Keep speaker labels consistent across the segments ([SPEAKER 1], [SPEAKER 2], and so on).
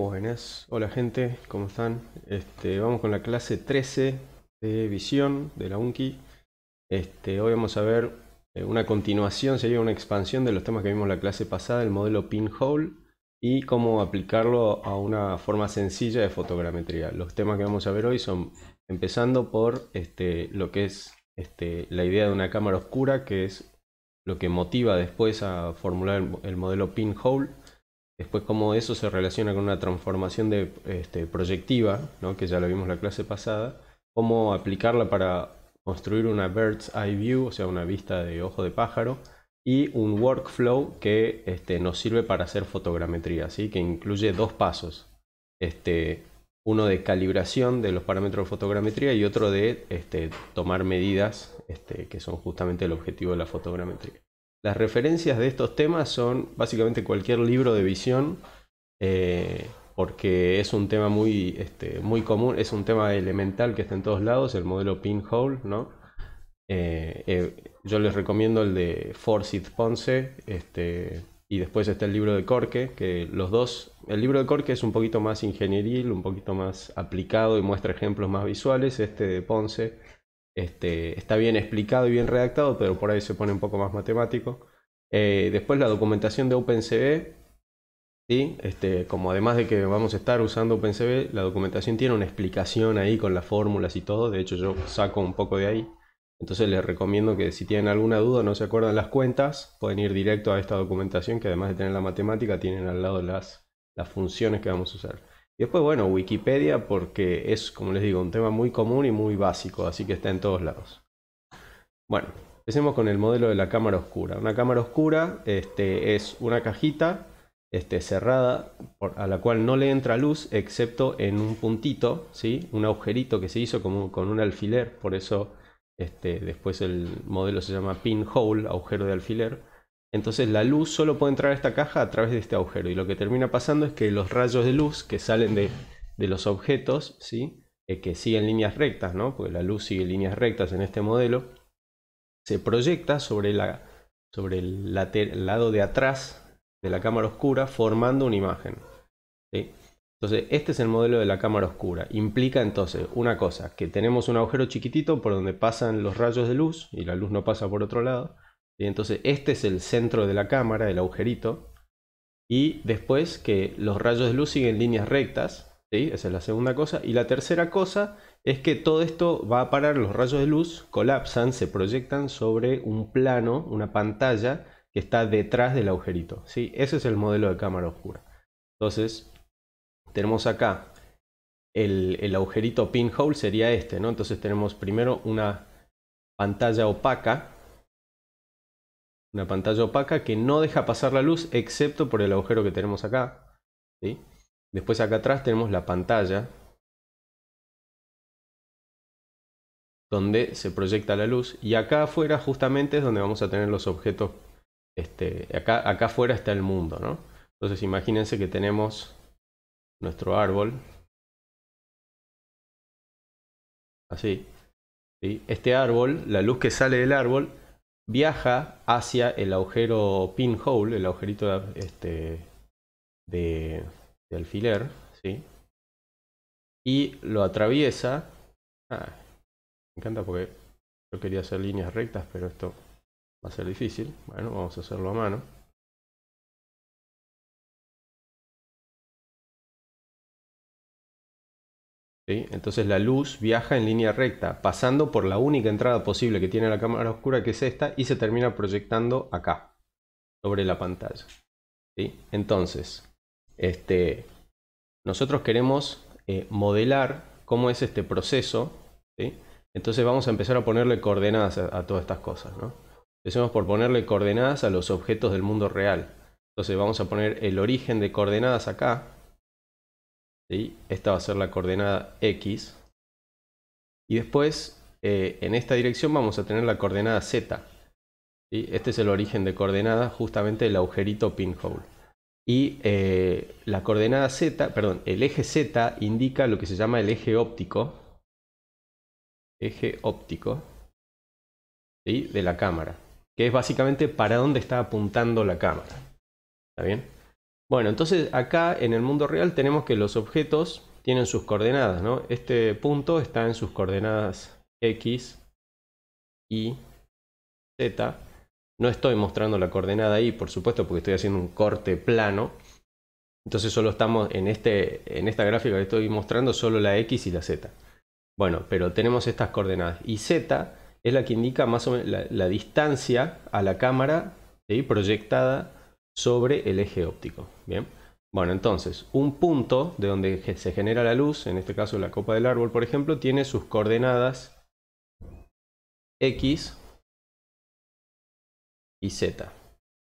[SPEAKER 1] Buenas, hola gente, ¿cómo están? Este, vamos con la clase 13 de visión de la UNKI este, hoy vamos a ver eh, una continuación, sería una expansión de los temas que vimos la clase pasada, el modelo pinhole y cómo aplicarlo a una forma sencilla de fotogrametría. Los temas que vamos a ver hoy son empezando por este, lo que es la idea de una cámara oscura, que es lo que motiva después a formular el modelo pinhole Después cómo eso se relaciona con una transformación de, este, proyectiva, que ya lo vimos la clase pasada, cómo aplicarla para construir una bird's eye view, o sea, una vista de ojo de pájaro, y un workflow que este, nos sirve para hacer fotogrametría, que incluye dos pasos. Este, uno de calibración de los parámetros de fotogrametría y otro de este, tomar medidas, que son justamente el objetivo de la fotogrametría. Las referencias de estos temas son básicamente cualquier libro de visión, eh, porque es un tema muy, este, muy común, es un tema elemental que está en todos lados, el modelo pinhole, ¿no? Eh, eh, yo les recomiendo el de Forsyth Ponce, este, y después está el libro de Corke, que los dos, el libro de Corke es un poquito más ingenieril, un poquito más aplicado y muestra ejemplos más visuales, este de Ponce este, está bien explicado y bien redactado, pero por ahí se pone un poco más matemático. Eh, después la documentación de OpenCV, este, como además de que vamos a estar usando OpenCV, la documentación tiene una explicación ahí con las fórmulas y todo, de hecho yo saco un poco de ahí. Entonces les recomiendo que si tienen alguna duda, no se acuerdan las cuentas, pueden ir directo a esta documentación que además de tener la matemática, tienen al lado las funciones que vamos a usar. Y después, bueno, Wikipedia porque es, como les digo, un tema muy común y muy básico, así que está en todos lados. Bueno, empecemos con el modelo de la cámara oscura. Una cámara oscura este, es una cajita este, cerrada a la cual no le entra luz excepto en un puntito, ¿sí? un agujerito que se hizo como con un alfiler, por eso este, después el modelo se llama pinhole, agujero de alfiler entonces la luz solo puede entrar a esta caja a través de este agujero. Y lo que termina pasando es que los rayos de luz que salen de, los objetos, ¿sí? Eh, que siguen líneas rectas, ¿no? porque la luz sigue líneas rectas en este modelo, se proyecta sobre, el lado de atrás de la cámara oscura formando una imagen. Entonces, este es el modelo de la cámara oscura. Implica entonces una cosa, que tenemos un agujero chiquitito por donde pasan los rayos de luz y la luz no pasa por otro lado entonces este es el centro de la cámara, el agujerito. Y después que los rayos de luz siguen líneas rectas. Esa es la segunda cosa. Y la tercera cosa es que todo esto va a parar, los rayos de luz colapsan, se proyectan sobre un plano, una pantalla que está detrás del agujerito. ¿sí? Ese es el modelo de cámara oscura. Entonces, tenemos acá el, agujerito pinhole sería este, ¿no? Entonces tenemos primero una pantalla opaca una pantalla opaca que no deja pasar la luz excepto por el agujero que tenemos acá. Después acá atrás tenemos la pantalla donde se proyecta la luz y acá afuera justamente es donde vamos a tener los objetos. Este, acá, acá afuera está el mundo, ¿no? Entonces imagínense que tenemos
[SPEAKER 2] nuestro árbol.
[SPEAKER 1] Así. ¿sí? Este árbol, la luz que sale del árbol viaja hacia el agujero pinhole, el agujerito este, de, alfiler, Y lo atraviesa. Ah, me encanta porque yo quería hacer líneas rectas, pero esto va a ser difícil.
[SPEAKER 2] Bueno, vamos a hacerlo a mano.
[SPEAKER 1] Entonces la luz viaja en línea recta, pasando por la única entrada posible que tiene la cámara oscura, que es esta, y se termina proyectando acá, sobre la pantalla. Entonces, este, nosotros queremos eh, modelar cómo es este proceso. Entonces vamos a empezar a ponerle coordenadas a, todas estas cosas. ¿no? Empecemos por ponerle coordenadas a los objetos del mundo real. Entonces vamos a poner el origen de coordenadas acá, esta va a ser la coordenada X. Y después, eh, en esta dirección vamos a tener la coordenada Z. Este es el origen de coordenada, justamente el agujerito pinhole. Y eh, la coordenada Z, perdón, el eje Z indica lo que se llama el eje óptico. Eje óptico. De la cámara. Que es básicamente para dónde está apuntando la cámara. ¿Está bien? Bueno, entonces acá en el mundo real tenemos que los objetos tienen sus coordenadas, ¿no? Este punto está en sus coordenadas X, Y, Z. No estoy mostrando la coordenada Y, por supuesto, porque estoy haciendo un corte plano. Entonces solo estamos en, este, en esta gráfica que estoy mostrando solo la X y la Z. Bueno, pero tenemos estas coordenadas. Y Z es la que indica más o menos la, distancia a la cámara ¿sí? proyectada sobre el eje óptico. Bien. Bueno, entonces, un punto de donde se genera la luz, en este caso la copa del árbol, por ejemplo, tiene sus coordenadas x y z.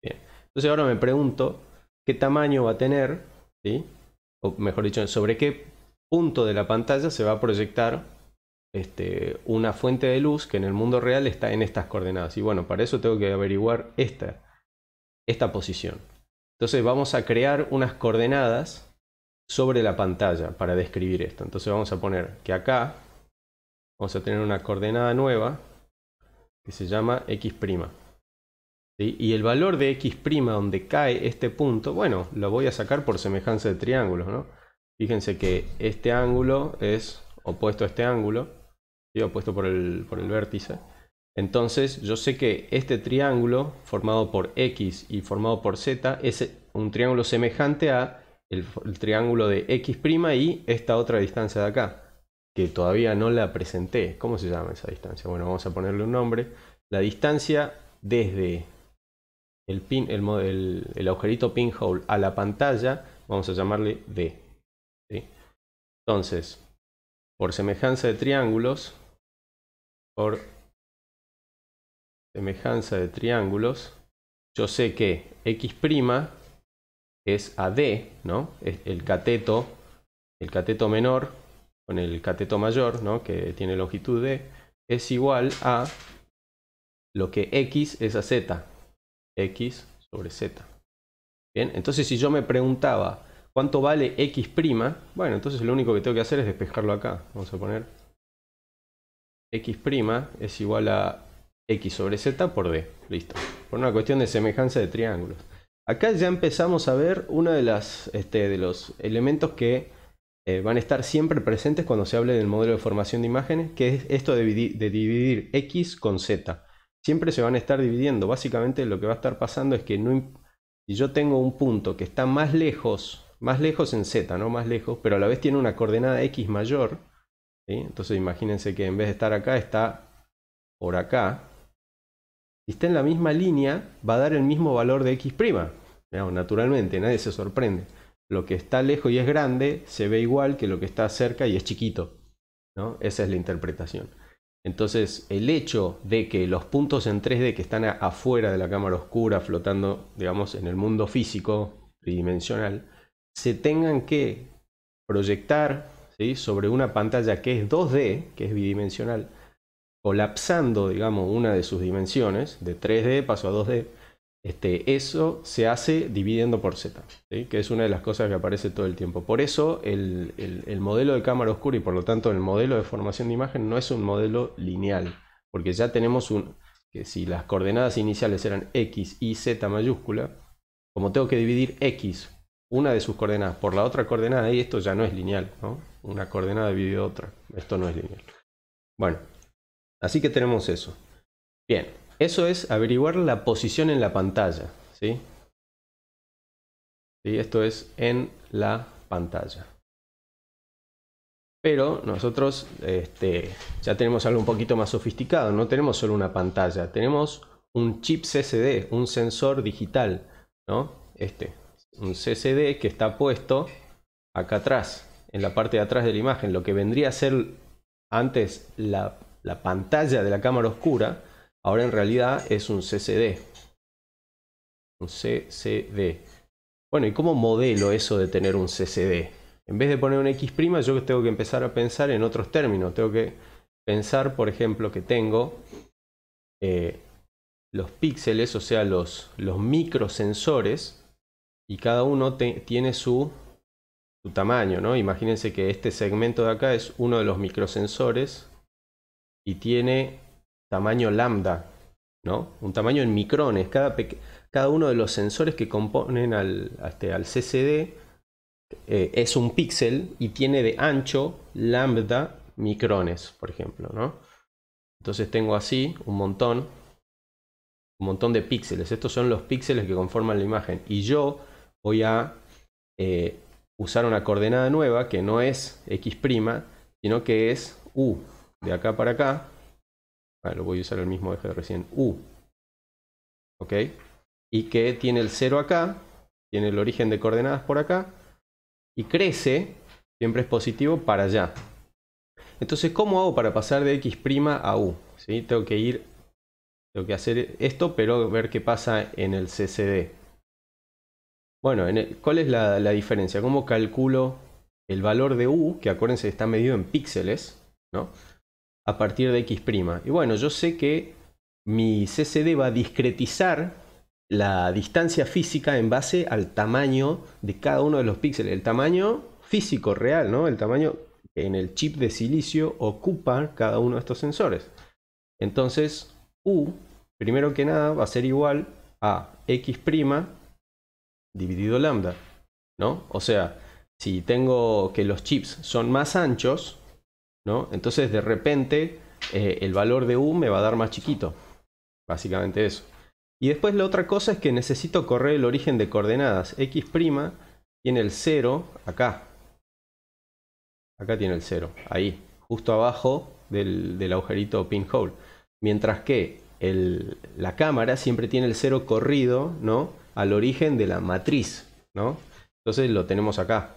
[SPEAKER 1] Entonces ahora me pregunto qué tamaño va a tener, o mejor dicho, sobre qué punto de la pantalla se va a proyectar este, una fuente de luz que en el mundo real está en estas coordenadas. Y bueno, para eso tengo que averiguar esta esta posición. Entonces vamos a crear unas coordenadas sobre la pantalla para describir esto. Entonces vamos a poner que acá vamos a tener una coordenada nueva que se llama x'. Y el valor de x' donde cae este punto, bueno, lo voy a sacar por semejanza de triángulos, Fíjense que este ángulo es opuesto a este ángulo, y opuesto por el, por el vértice. Entonces yo sé que este triángulo formado por X y formado por Z es un triángulo semejante a el, triángulo de X' y esta otra distancia de acá, que todavía no la presenté. ¿Cómo se llama esa distancia? Bueno, vamos a ponerle un nombre. La distancia desde el, pin, el, el agujerito pinhole a la pantalla, vamos a llamarle D. Entonces, por semejanza de triángulos,
[SPEAKER 2] por semejanza de triángulos,
[SPEAKER 1] yo sé que x' es AD, ¿no? Es el cateto, el cateto menor con el cateto mayor, ¿no? Que tiene longitud D, es igual a lo que x es a z, x sobre z. Bien, entonces si yo me preguntaba cuánto vale x', bueno, entonces lo único que tengo que hacer es despejarlo acá. Vamos a poner x' es igual a X sobre Z por D. Listo. Por una cuestión de semejanza de triángulos. Acá ya empezamos a ver uno de, las, este, de los elementos que eh, van a estar siempre presentes cuando se hable del modelo de formación de imágenes, que es esto de dividir, X con Z. Siempre se van a estar dividiendo. Básicamente lo que va a estar pasando es que si yo tengo un punto que está más lejos, más lejos en Z, no más lejos, pero a la vez tiene una coordenada X mayor, entonces imagínense que en vez de estar acá, está por acá, y está en la misma línea, va a dar el mismo valor de x'. naturalmente, nadie se sorprende. Lo que está lejos y es grande se ve igual que lo que está cerca y es chiquito. ¿no? Esa es la interpretación. Entonces, el hecho de que los puntos en 3D que están afuera de la cámara oscura, flotando, digamos, en el mundo físico, tridimensional, se tengan que proyectar sobre una pantalla que es 2D, que es bidimensional, colapsando, digamos, una de sus dimensiones, de 3D paso a 2D, este, eso se hace dividiendo por Z, que es una de las cosas que aparece todo el tiempo. Por eso el, modelo de cámara oscura y por lo tanto el modelo de formación de imagen no es un modelo lineal, porque ya tenemos un, que si las coordenadas iniciales eran X y Z mayúscula, como tengo que dividir X, una de sus coordenadas, por la otra coordenada, y esto ya no es lineal, ¿no? Una coordenada divide otra, esto no es lineal. Bueno, Así que tenemos eso. Bien, eso es averiguar la posición en la pantalla. ¿sí? Esto es en la pantalla. Pero nosotros este, ya tenemos algo un poquito más sofisticado. No tenemos solo una pantalla, tenemos un chip CCD, un sensor digital. ¿no? Este, un CCD que está puesto acá atrás, en la parte de atrás de la imagen. Lo que vendría a ser antes la la pantalla de la cámara oscura, ahora en realidad es un CCD. Un CCD. Bueno, ¿y cómo modelo eso de tener un CCD? En vez de poner un X', yo tengo que empezar a pensar en otros términos. Tengo que pensar, por ejemplo, que tengo eh, los píxeles, o sea, los, microsensores, y cada uno tiene su, su, tamaño, ¿no? Imagínense que este segmento de acá es uno de los microsensores y tiene tamaño lambda, ¿no? Un tamaño en micrones. Cada, cada uno de los sensores que componen al, este, CCD eh, es un píxel y tiene de ancho lambda micrones, por ejemplo, ¿no? Entonces tengo así un montón, un montón de píxeles. Estos son los píxeles que conforman la imagen. Y yo voy a eh, usar una coordenada nueva que no es x', sino que es u, de acá para acá. Ah, lo voy a usar el mismo eje de recién, U. ¿Ok? Y que tiene el 0 acá, tiene el origen de coordenadas por acá, y crece, siempre es positivo, para allá. Entonces, ¿cómo hago para pasar de X' a U? ¿Sí? Tengo que ir, tengo que hacer esto, pero ver qué pasa en el CCD. Bueno, en ¿cuál es la, la diferencia? ¿Cómo calculo el valor de U? Que acuérdense está medido en píxeles, ¿no? a partir de X'. Y bueno, yo sé que mi CCD va a discretizar la distancia física en base al tamaño de cada uno de los píxeles. El tamaño físico real, ¿no? El tamaño que en el chip de silicio ocupa cada uno de estos sensores. Entonces, U, primero que nada, va a ser igual a X' dividido lambda, ¿no? O sea, si tengo que los chips son más anchos, entonces, de repente, eh, el valor de U me va a dar más chiquito. Básicamente eso. Y después la otra cosa es que necesito correr el origen de coordenadas. X' tiene el 0 acá. Acá tiene el 0, ahí, justo abajo del, agujerito pinhole. Mientras que la cámara siempre tiene el 0 corrido, ¿no? Al origen de la matriz, ¿no? Entonces lo tenemos acá,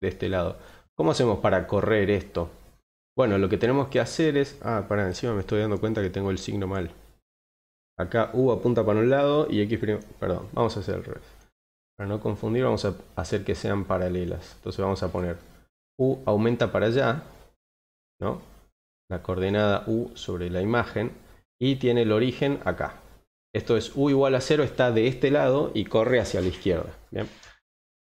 [SPEAKER 1] de este lado. ¿Cómo hacemos para correr esto? Bueno, lo que tenemos que hacer es... Ah, para encima me estoy dando cuenta que tengo el signo mal. Acá U apunta para un lado y X... Perdón, vamos a hacer al revés. Para no confundir vamos a hacer que sean paralelas. Entonces vamos a poner U aumenta para allá, ¿no? La coordenada U sobre la imagen y tiene el origen acá. Esto es U igual a 0 está de este lado y corre hacia la izquierda. Bien,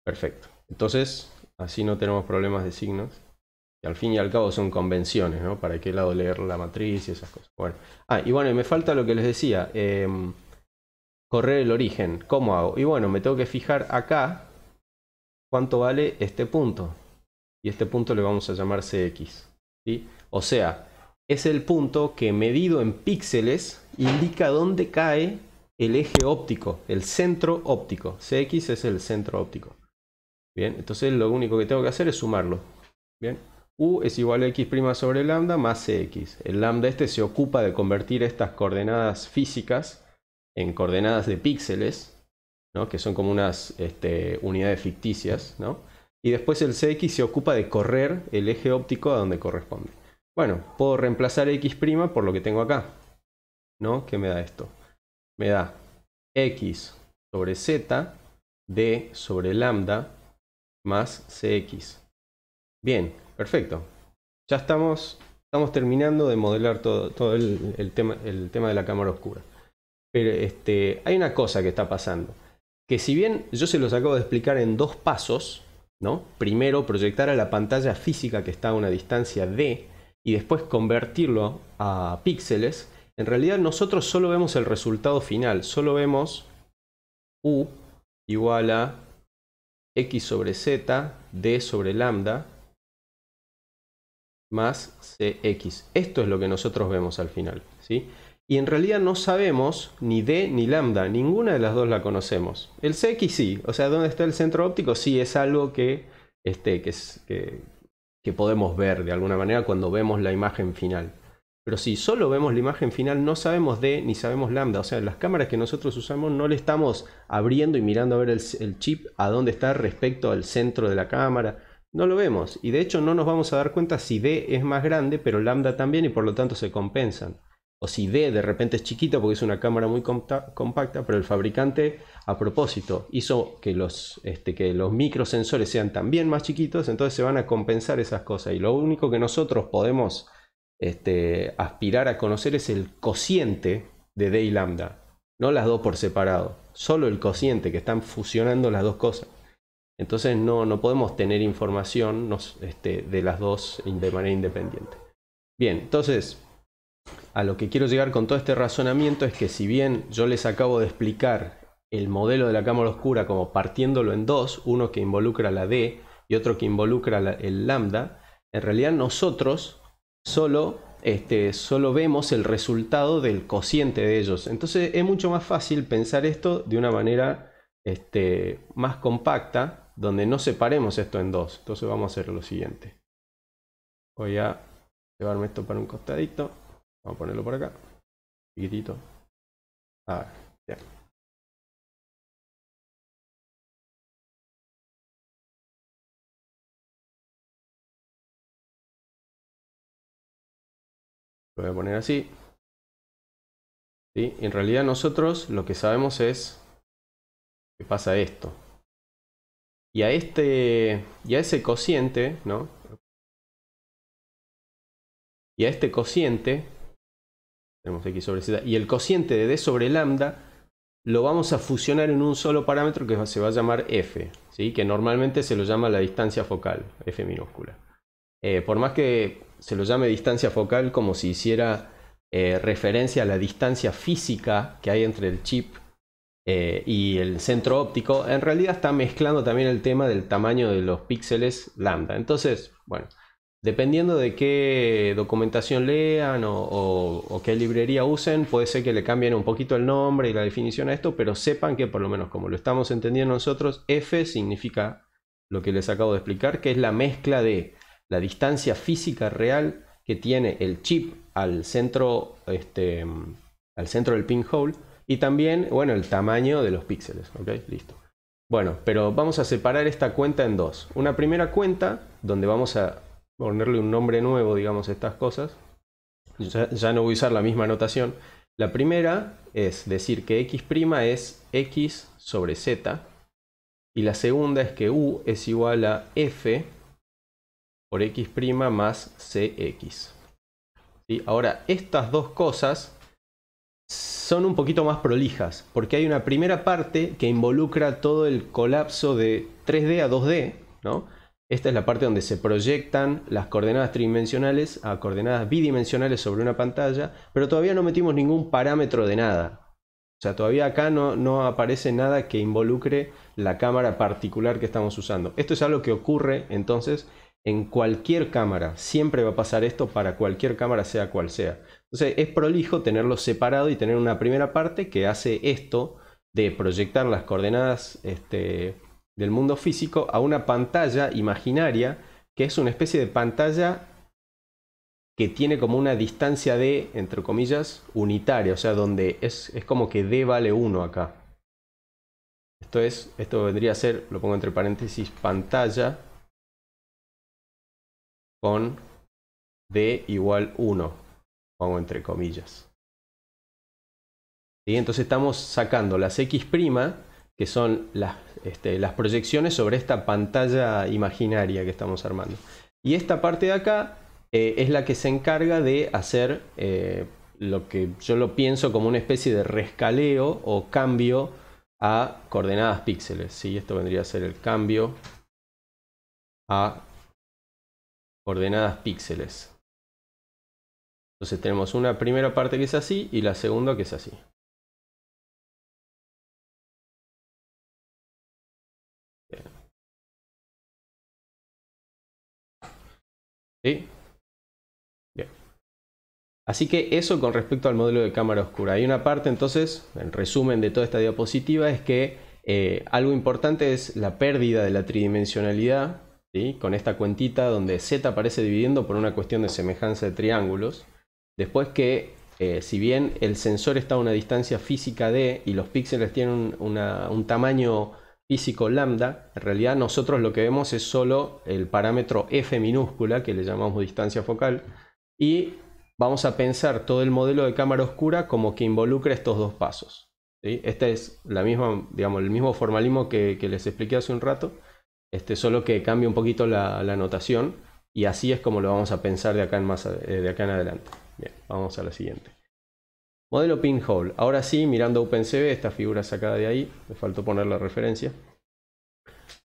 [SPEAKER 1] perfecto. Entonces así no tenemos problemas de signos al fin y al cabo son convenciones, ¿no? Para qué lado leer la matriz y esas cosas. Bueno, ah, y bueno, me falta lo que les decía, em, correr el origen, ¿cómo hago? Y bueno, me tengo que fijar acá cuánto vale este punto. Y este punto le vamos a llamar CX. ¿sí? O sea, es el punto que medido en píxeles indica dónde cae el eje óptico, el centro óptico. CX es el centro óptico. Bien, entonces lo único que tengo que hacer es sumarlo. Bien. U es igual a x' sobre lambda más cx. El lambda este se ocupa de convertir estas coordenadas físicas en coordenadas de píxeles, ¿no? que son como unas este, unidades ficticias, ¿no? y después el cx se ocupa de correr el eje óptico a donde corresponde. Bueno, puedo reemplazar x' por lo que tengo acá. ¿No? ¿Qué me da esto? Me da x sobre z, d sobre lambda, más cx. Bien, Perfecto. Ya estamos, estamos terminando de modelar todo, el, tema, de la cámara oscura. Pero este, hay una cosa que está pasando. Que si bien yo se los acabo de explicar en dos pasos, ¿no? Primero proyectar a la pantalla física que está a una distancia D y después convertirlo a píxeles, en realidad nosotros solo vemos el resultado final, solo vemos U igual a X sobre Z, D sobre lambda, más CX. Esto es lo que nosotros vemos al final. ¿sí? Y en realidad no sabemos ni D ni lambda, ninguna de las dos la conocemos. El CX sí, o sea, dónde está el centro óptico sí es algo que, este, que, es, que, podemos ver de alguna manera cuando vemos la imagen final. Pero si solo vemos la imagen final, no sabemos D ni sabemos lambda. O sea, las cámaras que nosotros usamos no le estamos abriendo y mirando a ver el, el chip a dónde está respecto al centro de la cámara no lo vemos. Y de hecho no nos vamos a dar cuenta si D es más grande, pero lambda también y por lo tanto se compensan. O si D de repente es chiquito porque es una cámara muy compacta, pero el fabricante a propósito hizo que los, este, que los microsensores sean también más chiquitos, entonces se van a compensar esas cosas. Y lo único que nosotros podemos este, aspirar a conocer es el cociente de D y lambda, no las dos por separado, solo el cociente que están fusionando las dos cosas. Entonces no, no podemos tener información este, de las dos de manera independiente. Bien, entonces a lo que quiero llegar con todo este razonamiento es que si bien yo les acabo de explicar el modelo de la cámara oscura como partiéndolo en dos, uno que involucra la D y otro que involucra el lambda, en realidad nosotros solo, este, solo vemos el resultado del cociente de ellos. Entonces es mucho más fácil pensar esto de una manera este, más compacta donde no separemos esto en dos. Entonces vamos a hacer lo siguiente. Voy a llevarme esto para un costadito.
[SPEAKER 2] Vamos a ponerlo por acá. Chiquitito. A ver, ya.
[SPEAKER 1] Lo voy a poner así. y En realidad nosotros lo que sabemos es que pasa esto. Y a este. ese cociente, ¿no? Y a este cociente. sobre Y el cociente de d sobre lambda lo vamos a fusionar en un solo parámetro que se va a llamar f, ¿sí? que normalmente se lo llama la distancia focal, f minúscula. Eh, por más que se lo llame distancia focal como si hiciera eh, referencia a la distancia física que hay entre el chip eh, y el centro óptico, en realidad está mezclando también el tema del tamaño de los píxeles lambda. Entonces, bueno, dependiendo de qué documentación lean o, qué librería usen, puede ser que le cambien un poquito el nombre y la definición a esto, pero sepan que por lo menos como lo estamos entendiendo nosotros, F significa lo que les acabo de explicar, que es la mezcla de la distancia física real que tiene el chip al centro, este, al centro del pinhole y también, bueno, el tamaño de los píxeles. Ok, listo. Bueno, pero vamos a separar esta cuenta en dos. Una primera cuenta donde vamos a ponerle un nombre nuevo, digamos, a estas cosas. Ya, no voy a usar la misma notación. La primera es decir que x' es x sobre z. Y la segunda es que u es igual a f por x' más cx. y Ahora, estas dos cosas son un poquito más prolijas, porque hay una primera parte que involucra todo el colapso de 3D a 2D, ¿no? Esta es la parte donde se proyectan las coordenadas tridimensionales a coordenadas bidimensionales sobre una pantalla, pero todavía no metimos ningún parámetro de nada. O sea, todavía acá no, no aparece nada que involucre la cámara particular que estamos usando. Esto es algo que ocurre entonces en cualquier cámara. Siempre va a pasar esto para cualquier cámara, sea cual sea. Entonces es prolijo tenerlo separado y tener una primera parte que hace esto de proyectar las coordenadas este, del mundo físico a una pantalla imaginaria que es una especie de pantalla que tiene como una distancia de, entre comillas, unitaria, o sea, donde es, como que D vale 1 acá. Esto es, esto vendría a ser, lo pongo entre paréntesis, pantalla
[SPEAKER 2] con D igual 1
[SPEAKER 1] pongo entre comillas. y Entonces estamos sacando las X', que son este, las, proyecciones sobre esta pantalla imaginaria que estamos armando. Y esta parte de acá eh, es la que se encarga de hacer eh, lo que yo lo pienso como una especie de rescaleo o cambio a coordenadas píxeles. ¿sí? Esto vendría a ser el cambio
[SPEAKER 2] a coordenadas píxeles. Entonces tenemos una primera parte que es así y la segunda que es así.
[SPEAKER 1] Así que eso con respecto al modelo de cámara oscura. Hay una parte entonces, en resumen de toda esta diapositiva, es que eh, algo importante es la pérdida de la tridimensionalidad, con esta cuentita donde z aparece dividiendo por una cuestión de semejanza de triángulos. Después que, eh, si bien el sensor está a una distancia física d y los píxeles tienen un tamaño físico lambda, en realidad nosotros lo que vemos es solo el parámetro f minúscula, que le llamamos distancia focal, y vamos a pensar todo el modelo de cámara oscura como que involucra estos dos pasos. Este es la misma, digamos, el mismo formalismo que, les expliqué hace un rato, este, solo que cambia un poquito la, notación y así es como lo vamos a pensar de acá en, más, eh, de acá en adelante. Bien, vamos a la siguiente. Modelo pinhole. Ahora sí, mirando OpenCV, esta figura sacada de ahí, me faltó poner la referencia.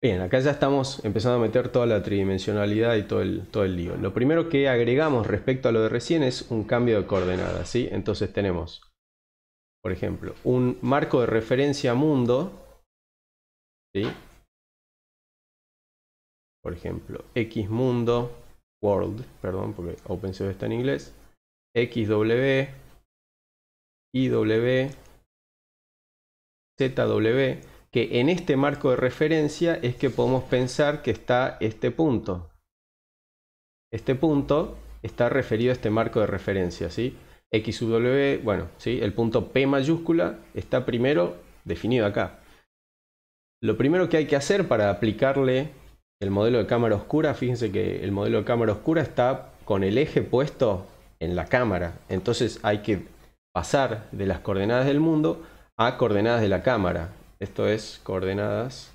[SPEAKER 1] Bien, acá ya estamos empezando a meter toda la tridimensionalidad y todo el, todo el lío. Lo primero que agregamos respecto a lo de recién es un cambio de coordenadas, Entonces tenemos, por ejemplo, un marco de referencia
[SPEAKER 2] mundo, Por
[SPEAKER 1] ejemplo, X mundo, world, perdón, porque OpenCV está en inglés. XW, IW, ZW, que en este marco de referencia es que podemos pensar que está este punto. Este punto está referido a este marco de referencia, ¿sí? XW, bueno, ¿sí? el punto P mayúscula está primero definido acá. Lo primero que hay que hacer para aplicarle el modelo de cámara oscura, fíjense que el modelo de cámara oscura está con el eje puesto en la cámara. Entonces hay que pasar de las coordenadas del mundo a coordenadas de la cámara. Esto es coordenadas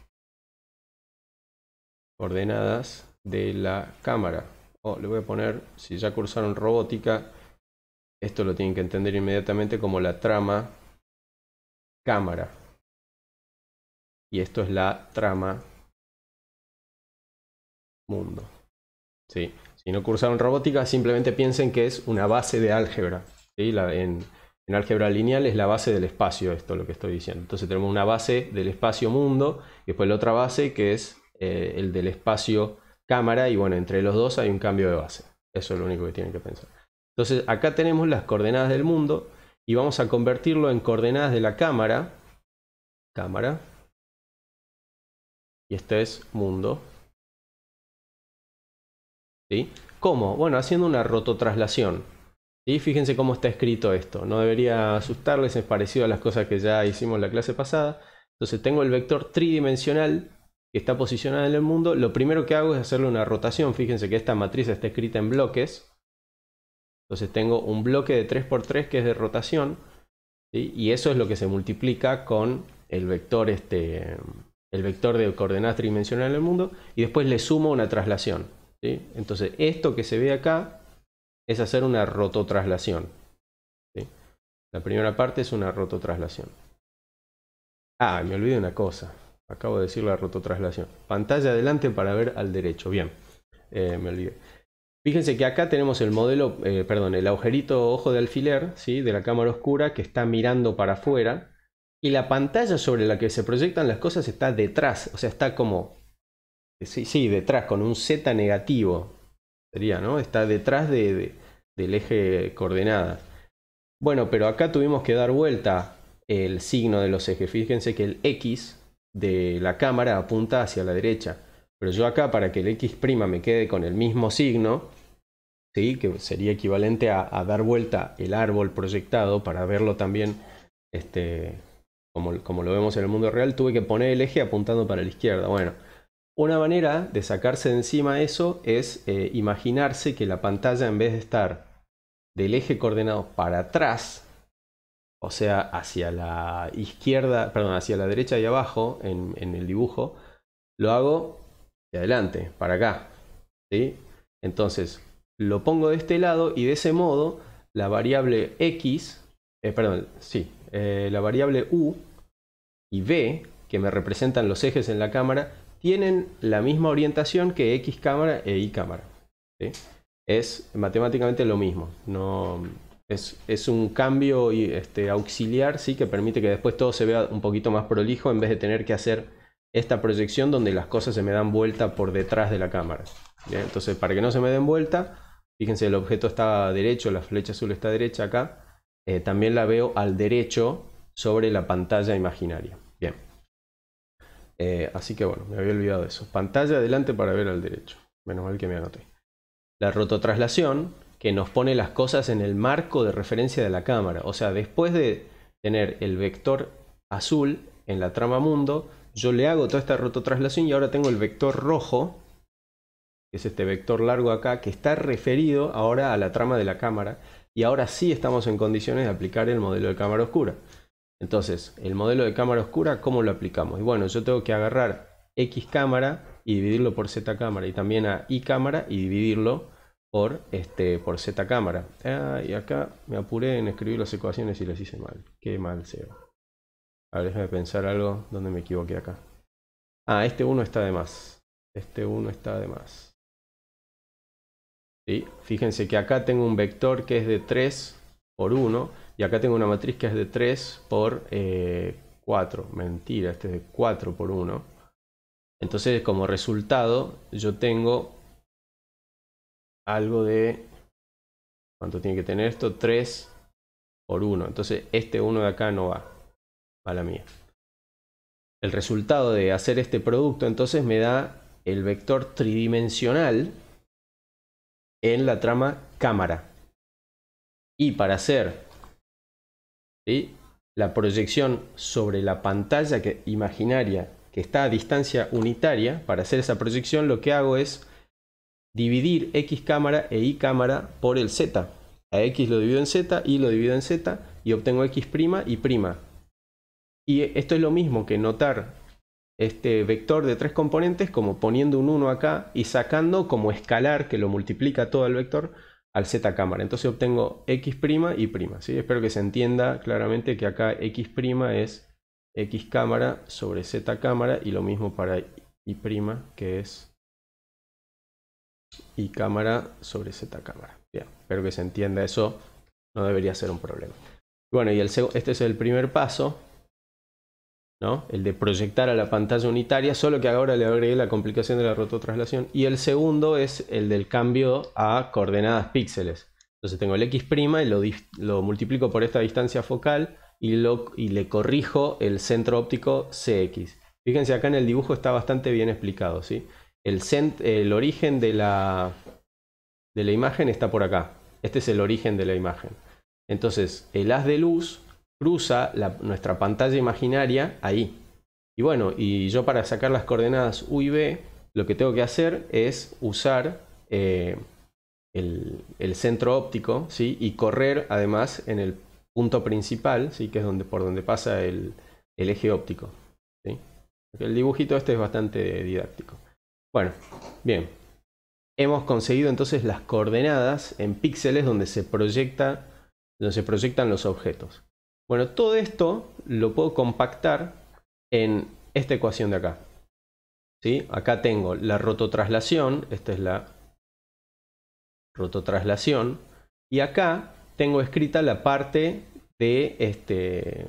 [SPEAKER 1] coordenadas de la cámara. Oh, le voy a poner, si ya cursaron robótica, esto lo tienen que entender inmediatamente como la trama cámara.
[SPEAKER 2] Y esto es la trama
[SPEAKER 1] mundo. ¿Sí? si no cursaron robótica, simplemente piensen que es una base de álgebra. en, álgebra lineal es la base del espacio, esto lo que estoy diciendo. Entonces tenemos una base del espacio mundo y después la otra base que es eh, el del espacio cámara y bueno, entre los dos hay un cambio de base. Eso es lo único que tienen que pensar. Entonces acá tenemos las coordenadas del mundo y vamos a convertirlo en coordenadas de la cámara. Cámara. Y este es mundo. ¿Cómo? Bueno, haciendo una rototraslación. Y fíjense cómo está escrito esto. No debería asustarles, es parecido a las cosas que ya hicimos en la clase pasada. Entonces tengo el vector tridimensional que está posicionado en el mundo. Lo primero que hago es hacerle una rotación. Fíjense que esta matriz está escrita en bloques. Entonces tengo un bloque de 3x3 que es de rotación. Y eso es lo que se multiplica con el vector, este, el vector de coordenadas tridimensional el mundo. Y después le sumo una traslación. Entonces, esto que se ve acá es hacer una roto traslación La primera parte es una roto traslación Ah, me olvidé una cosa. Acabo de decir la roto traslación Pantalla adelante para ver al derecho. Bien, eh, me olvidé. Fíjense que acá tenemos el modelo, eh, perdón, el agujerito ojo de alfiler, ¿sí? De la cámara oscura que está mirando para afuera. Y la pantalla sobre la que se proyectan las cosas está detrás, o sea, está como Sí, sí, detrás, con un Z negativo. Sería, ¿no? Está detrás de, del eje coordenada Bueno, pero acá tuvimos que dar vuelta el signo de los ejes. Fíjense que el X de la cámara apunta hacia la derecha. Pero yo acá, para que el X' me quede con el mismo signo, ¿sí? que sería equivalente a, a dar vuelta el árbol proyectado para verlo también este, como, como lo vemos en el mundo real, tuve que poner el eje apuntando para la izquierda. Bueno, una manera de sacarse de encima eso es eh, imaginarse que la pantalla en vez de estar del eje coordenado para atrás, o sea, hacia la izquierda, perdón, hacia la derecha y abajo en, el dibujo, lo hago de adelante, para acá. ¿sí? Entonces, lo pongo de este lado y de ese modo la variable x, eh, perdón, sí, eh, la variable u y v, que me representan los ejes en la cámara, tienen la misma orientación que X cámara e Y cámara. Es matemáticamente lo mismo. No, es, un cambio este, auxiliar ¿sí? que permite que después todo se vea un poquito más prolijo en vez de tener que hacer esta proyección donde las cosas se me dan vuelta por detrás de la cámara. Entonces, para que no se me den vuelta, fíjense, el objeto está derecho, la flecha azul está derecha acá. Eh, también la veo al derecho sobre la pantalla imaginaria. Eh, así que bueno, me había olvidado de eso. Pantalla adelante para ver al derecho. Menos mal que me anoté. La rototraslación, que nos pone las cosas en el marco de referencia de la cámara. O sea, después de tener el vector azul en la trama mundo, yo le hago toda esta rototraslación y ahora tengo el vector rojo, que es este vector largo acá, que está referido ahora a la trama de la cámara. Y ahora sí estamos en condiciones de aplicar el modelo de cámara oscura. Entonces, el modelo de cámara oscura, ¿cómo lo aplicamos? Y bueno, yo tengo que agarrar X cámara y dividirlo por Z cámara y también a Y cámara y dividirlo por, este, por Z cámara. Ah, y acá me apuré en escribir las ecuaciones y las hice mal. Qué mal SEO. A ver, déjame pensar algo donde me equivoqué acá. Ah, este 1 está de más. Este 1 está de más. Fíjense que acá tengo un vector que es de 3 por 1 y acá tengo una matriz que es de 3 por 4. Eh, Mentira, este es de 4 por 1. Entonces, como resultado, yo tengo algo de... ¿Cuánto tiene que tener esto? 3 por 1. Entonces, este 1 de acá no va. Va la mía. El resultado de hacer este producto, entonces, me da el vector tridimensional en la trama cámara. Y para hacer y la proyección sobre la pantalla que, imaginaria que está a distancia unitaria, para hacer esa proyección lo que hago es dividir X cámara e Y cámara por el Z. A X lo divido en Z, Y lo divido en Z y obtengo X' y prima. Y esto es lo mismo que notar este vector de tres componentes como poniendo un 1 acá y sacando como escalar que lo multiplica todo el vector al Z cámara. Entonces obtengo X' y prima. ¿sí? Espero que se entienda claramente que acá X' es X cámara sobre Z cámara y lo mismo para Y' que es Y cámara sobre Z cámara. espero que se entienda eso. No debería ser un problema. Bueno, y este es el primer paso el de proyectar a la pantalla unitaria, solo que ahora le agregué la complicación de la rototranslación Y el segundo es el del cambio a coordenadas píxeles. Entonces tengo el X' y lo, multiplico por esta distancia focal y, lo, y le corrijo el centro óptico CX. Fíjense acá en el dibujo está bastante bien explicado, El, el origen de la, de la imagen está por acá. Este es el origen de la imagen. Entonces, el haz de luz cruza nuestra pantalla imaginaria ahí. Y bueno, y yo para sacar las coordenadas U y B, lo que tengo que hacer es usar eh, el, centro óptico ¿sí? y correr además en el punto principal, ¿sí? que es donde, por donde pasa el, eje óptico. El dibujito este es bastante didáctico. Bueno, bien. Hemos conseguido entonces las coordenadas en píxeles donde se, proyecta, donde se proyectan los objetos. Bueno, todo esto lo puedo compactar en esta ecuación de acá. ¿Sí? Acá tengo la rototraslación, esta es la rototraslación, y acá tengo escrita la parte de este,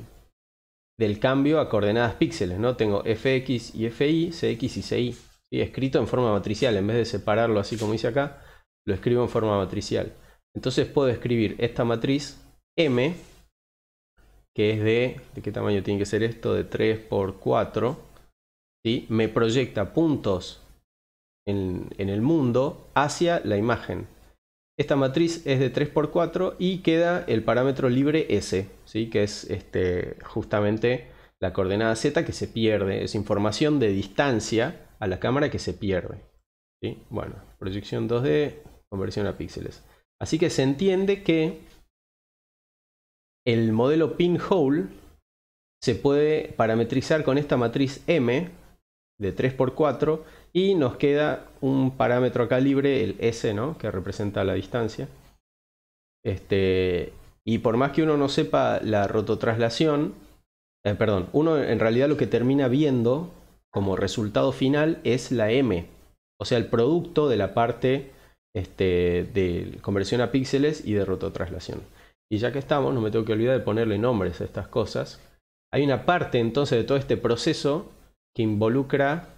[SPEAKER 1] del cambio a coordenadas píxeles, ¿no? Tengo fx y fi, cx y ci, escrito en forma matricial, en vez de separarlo así como hice acá, lo escribo en forma matricial. Entonces puedo escribir esta matriz m que es de, ¿de qué tamaño tiene que ser esto? De 3 por 4. Me proyecta puntos en, el mundo hacia la imagen. Esta matriz es de 3 por 4 y queda el parámetro libre S, ¿sí? que es este, justamente la coordenada Z que se pierde. Es información de distancia a la cámara que se pierde. Bueno, proyección 2D, conversión a píxeles. Así que se entiende que el modelo pinhole se puede parametrizar con esta matriz M de 3x4 y nos queda un parámetro acá libre, el S, ¿no? que representa la distancia. Este, y por más que uno no sepa la rototraslación, eh, perdón, uno en realidad lo que termina viendo como resultado final es la M, o sea, el producto de la parte este, de conversión a píxeles y de rototraslación y ya que estamos, no me tengo que olvidar de ponerle nombres a estas cosas. Hay una parte entonces de todo este proceso que involucra,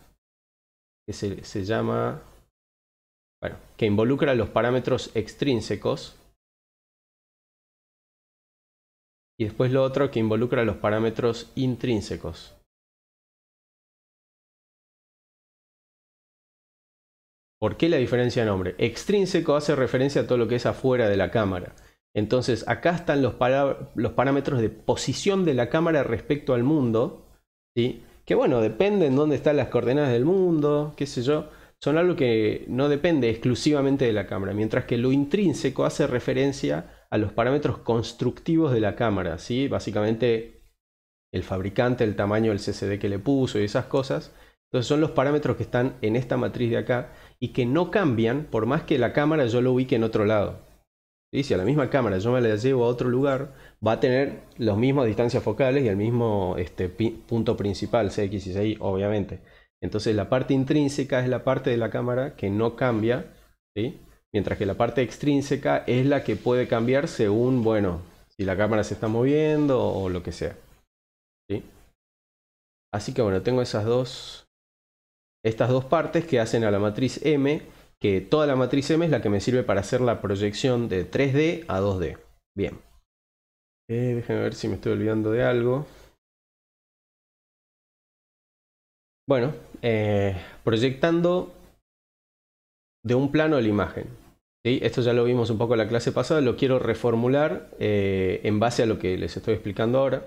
[SPEAKER 1] que se, llama, bueno, que involucra los parámetros extrínsecos. Y después lo otro que involucra los parámetros intrínsecos. ¿Por qué la diferencia de nombre? Extrínseco hace referencia a todo lo que es afuera de la cámara. Entonces, acá están los, parámetros de posición de la cámara respecto al mundo. ¿sí? Que bueno, dependen dónde están las coordenadas del mundo, qué sé yo. Son algo que no depende exclusivamente de la cámara. Mientras que lo intrínseco hace referencia a los parámetros constructivos de la cámara. ¿sí? Básicamente el fabricante, el tamaño del CCD que le puso y esas cosas. Entonces son los parámetros que están en esta matriz de acá y que no cambian por más que la cámara yo lo ubique en otro lado si a la misma cámara yo me la llevo a otro lugar, va a tener las mismas distancias focales y el mismo este, punto principal, CX y CI, obviamente. Entonces la parte intrínseca es la parte de la cámara que no cambia, mientras que la parte extrínseca es la que puede cambiar según, bueno, si la cámara se está moviendo o lo que sea. Así que bueno, tengo esas dos, estas dos partes que hacen a la matriz M que toda la matriz M es la que me sirve para hacer la proyección de 3D a 2D. Bien. Eh, déjenme ver si me estoy olvidando de algo. Bueno, eh, proyectando de un plano la imagen. Esto ya lo vimos un poco en la clase pasada, lo quiero reformular eh, en base a lo que les estoy explicando ahora.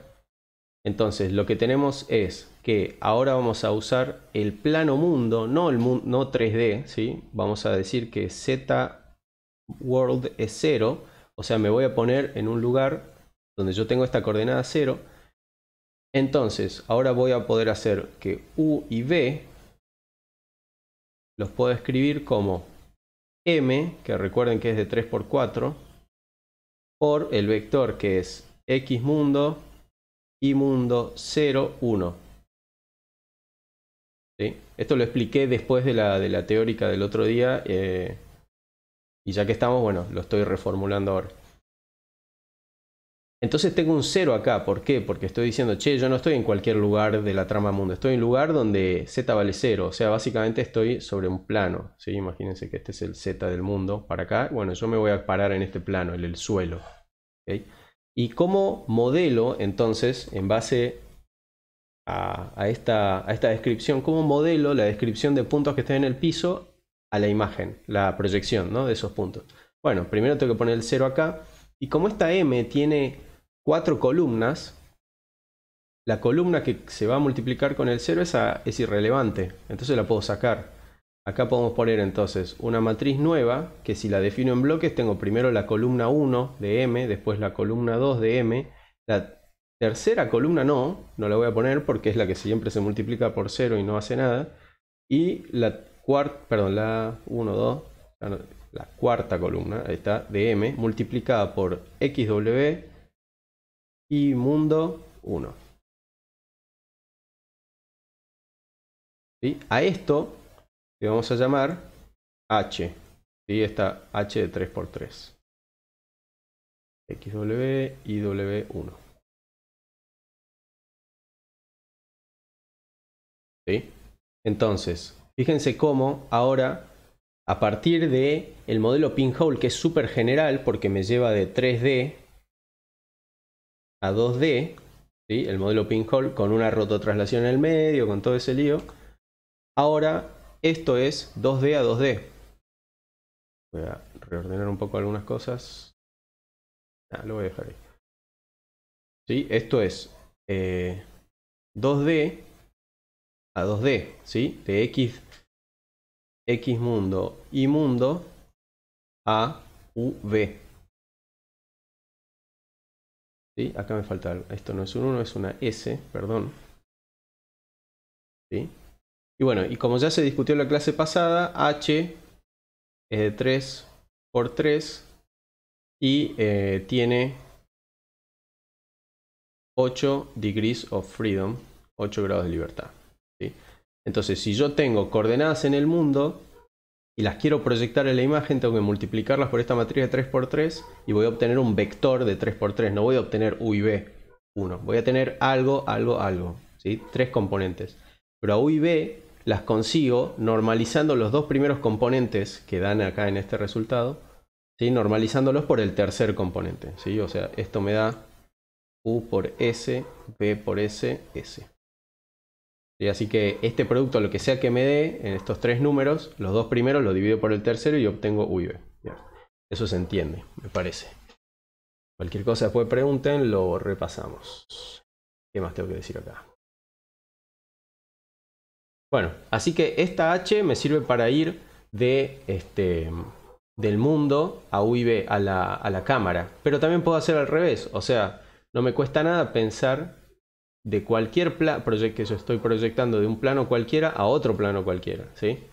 [SPEAKER 1] Entonces, lo que tenemos es que ahora vamos a usar el plano mundo, no el no 3D, ¿sí? Vamos a decir que Z world es 0, o sea, me voy a poner en un lugar donde yo tengo esta coordenada 0. Entonces, ahora voy a poder hacer que U y B los puedo escribir como M, que recuerden que es de 3 por 4, por el vector que es X mundo y mundo 0, ¿Sí? Esto lo expliqué después de la, de la teórica del otro día. Eh, y ya que estamos, bueno, lo estoy reformulando ahora. Entonces tengo un 0 acá. ¿Por qué? Porque estoy diciendo, che, yo no estoy en cualquier lugar de la trama mundo. Estoy en un lugar donde z vale 0 O sea, básicamente estoy sobre un plano. ¿sí? Imagínense que este es el z del mundo para acá. Bueno, yo me voy a parar en este plano, en el suelo. ¿okay? Y como modelo, entonces, en base a, esta, a esta descripción, como modelo la descripción de puntos que estén en el piso a la imagen, la proyección ¿no? de esos puntos. Bueno, primero tengo que poner el 0 acá. Y como esta M tiene cuatro columnas, la columna que se va a multiplicar con el 0 es, es irrelevante. Entonces la puedo sacar. Acá podemos poner entonces una matriz nueva, que si la defino en bloques, tengo primero la columna 1 de M, después la columna 2 de M, la tercera columna no, no la voy a poner porque es la que siempre se multiplica por 0 y no hace nada, y la cuarta, perdón, la 1, 2, la cuarta columna, está, de M, multiplicada por XW y mundo 1.
[SPEAKER 2] A esto le vamos a llamar H. Y Esta H de 3x3. XW y W1.
[SPEAKER 1] Entonces, fíjense cómo ahora, a partir de el modelo pinhole, que es súper general, porque me lleva de 3D a 2D, el modelo pinhole, con una rototraslación en el medio, con todo ese lío, ahora esto es 2D a 2D. Voy a reordenar un poco algunas cosas. Ah, lo voy a dejar
[SPEAKER 2] ahí. ¿Sí? Esto es 2D eh, a 2D, ¿sí? De X, X mundo y mundo a V.
[SPEAKER 1] ¿Sí? Acá me falta algo. Esto no es un 1, es una S, perdón. ¿Sí? Y bueno, y como ya se discutió en la clase pasada, h es de 3 por 3 y eh, tiene 8 degrees of freedom, 8 grados de libertad. Entonces, si yo tengo coordenadas en el mundo y las quiero proyectar en la imagen, tengo que multiplicarlas por esta matriz de 3x3 y voy a obtener un vector de 3x3, no voy a obtener U y B 1, voy a tener algo, algo, algo, 3 tres componentes. Pero a U y B las consigo normalizando los dos primeros componentes que dan acá en este resultado, ¿sí? normalizándolos por el tercer componente. ¿sí? O sea, esto me da U por S, B por S, S. Y así que este producto, lo que sea que me dé en estos tres números, los dos primeros los divido por el tercero y obtengo U y B. Eso se entiende, me parece. Cualquier cosa después pregunten, lo repasamos. ¿Qué más tengo que decir acá? Bueno, así que esta H me sirve para ir de este, del mundo a UIB, a la, a la cámara. Pero también puedo hacer al revés, o sea, no me cuesta nada pensar de cualquier proyecto que yo estoy proyectando de un plano cualquiera a otro plano cualquiera, ¿sí?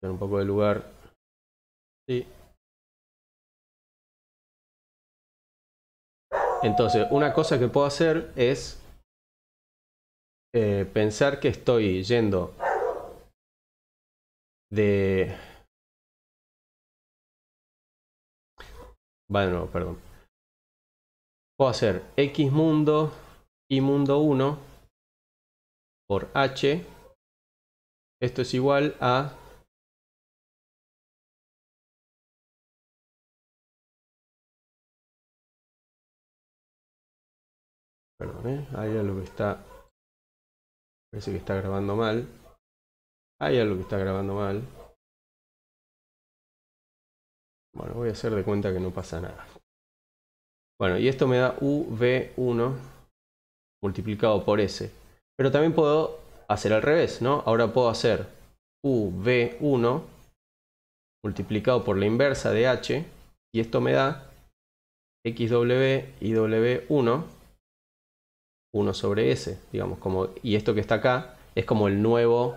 [SPEAKER 2] Dar un poco de lugar. Sí. Entonces, una cosa que puedo hacer es eh, pensar que estoy yendo de... Bueno, perdón. Puedo hacer X mundo y mundo 1 por H. Esto es igual a Perdón, ¿eh? ahí lo que está Parece que está grabando mal. Hay algo que está grabando mal. Bueno, voy a hacer de cuenta que no
[SPEAKER 1] pasa nada. Bueno, y esto me da UV1 multiplicado por S. Pero también puedo hacer al revés, ¿no? Ahora puedo hacer UV1 multiplicado por la inversa de H. Y esto me da XW y W1 1 sobre S, digamos, como, y esto que está acá es como el nuevo,